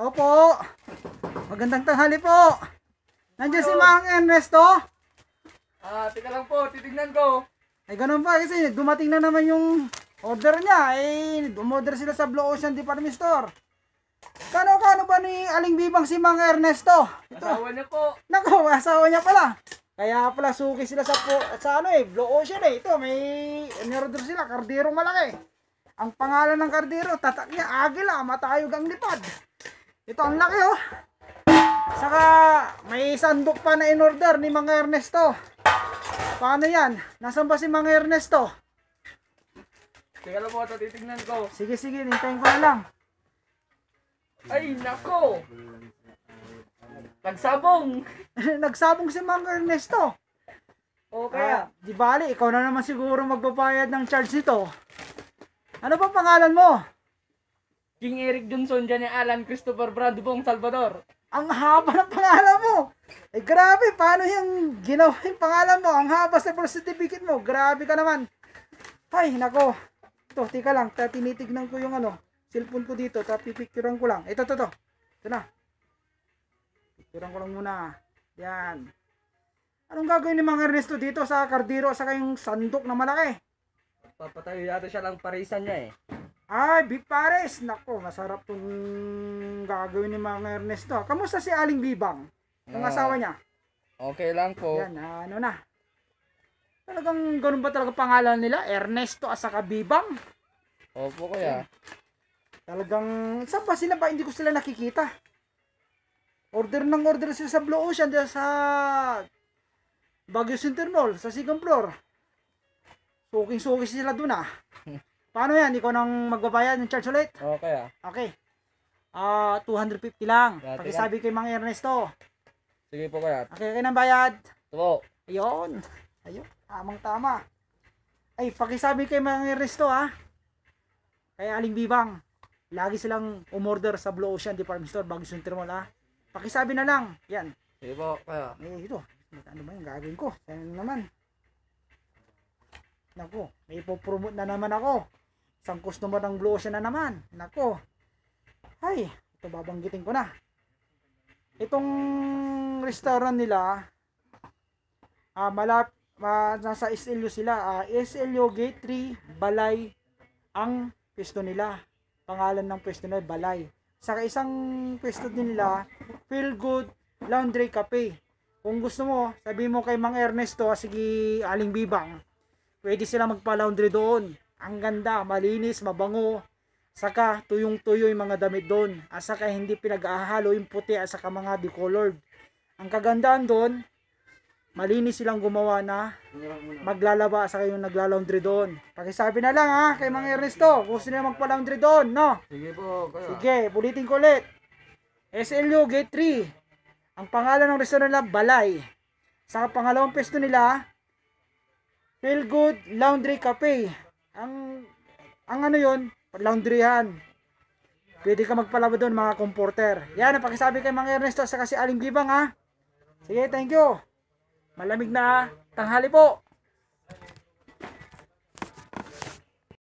Opo. Magandang tanghali po. Nandiyan si Mang Ernesto. Ah, tika lang po, titignan ko. Ay eh, ganun pa kasi dumating na naman yung order niya. Eh, umorder sila sa Blue Ocean Department Store. Kano-kano ba ni Aling Bibang si Mang Ernesto? Ito. Asawa niya po. Naku, asawa niya pala. Kaya pala suki sila sa, po, sa ano eh, Blue Ocean eh. Ito, may order sila, kardirong malaki. Ang pangalan ng kardero, tatak niya, agila, matayog ang lipad. Ito, ang laki oh. Saka, may sandok pa na in-order ni Mang Ernesto. Paano yan? Nasaan ba si Mang Ernesto? Teka lang po, ito ko. Sige, sige, hintayin ko na lang. Ay, nako! Nagsabong! Nagsabong si Mang Ernesto. O kaya? Ah, di bali, ikaw na naman siguro magbabayad ng charge nito. Ano pa pangalan mo? King Eric Johnson, Johnny Alan, Christopher Brando, Bong Salvador. Ang haba ng pangalan mo. Eh grabe, paano yung ginawa yung pangalan mo? Ang haba sa birth certificate mo. Grabe ka naman. Ay, nako. Ito, tika lang. Ta, tinitignan ko yung ano, cellphone ko dito. Ta, pipicturean ko lang. Ito, to, to. Ito na. Picturean ko lang muna. Yan. Anong gagawin ni Mang Ernesto dito sa kardiro sa kayong sandok na malaki? Papatayo yata siya lang parisan niya eh. Ay, Beef Pares! Nako, masarap tong gagawin ni Mang Ernesto. Kamusta si Aling Bibang? Ang Ah. asawa niya? Okay lang po. Yan, ah, ano na. Talagang ganun ba talaga pangalan nila? Ernesto at saka Bibang? Opo kuya. Talagang, saan ba sila ba? Hindi ko sila nakikita. Order ng order sila sa Blue Ocean, dyan sa Baguio Center Mall, sa second floor. Suking-suki sila dun ah. Paano yan? Ikaw nang magbabayad ng charge ulit? Okay ah. Okay. Ah, 250 lang. Dati Pakisabi kay Mang Ernesto. Sige po kaya. Okay, kayo nang bayad. Tubo. Ayun. Ayun. Tamang tama. Ay, pakisabi kay Mang Ernesto ah. Kaya Aling Bibang, lagi silang umorder sa Blue Ocean Department Store bago Center Mall ha. Ah. Pakisabi na lang. Yan. Sige po kaya. Eh, ito. Ano ba yung gagawin ko? Sayang naman. Nako, may ipopromote na naman ako. Isang customer ng Blue Ocean na naman. Nako. Ay, ito babanggitin ko na. Itong restaurant nila, uh, malap, uh, nasa SLU sila. Uh, ah, SLU Gate 3, Balay, ang pwesto nila. Pangalan ng pwesto nila, Balay. Sa isang pwesto nila, Feel Good Laundry Cafe. Kung gusto mo, sabi mo kay Mang Ernesto, sige Aling Bibang, pwede sila magpa-laundry doon. Ang ganda, malinis, mabango. Saka tuyong-tuyo yung mga damit doon. At saka hindi pinag-ahalo yung puti at saka mga decolored. Ang kagandaan doon, malinis silang gumawa na maglalaba sa kayong naglalaundry doon. Pakisabi na lang ha kay Mang Ernesto kung sino magpa-laundry doon, no? Sige po, kaya. Sige, ulitin ko ulit. SLU Gate 3. Ang pangalan ng restaurant nila, Balay. Sa pangalawang pesto nila, Feel Good Laundry Cafe ang ang ano yon laundryhan pwede ka magpalaba doon mga comporter yan ang pakisabi kay mga Ernesto sa kasi Aling Gibang ha sige thank you malamig na tanghali po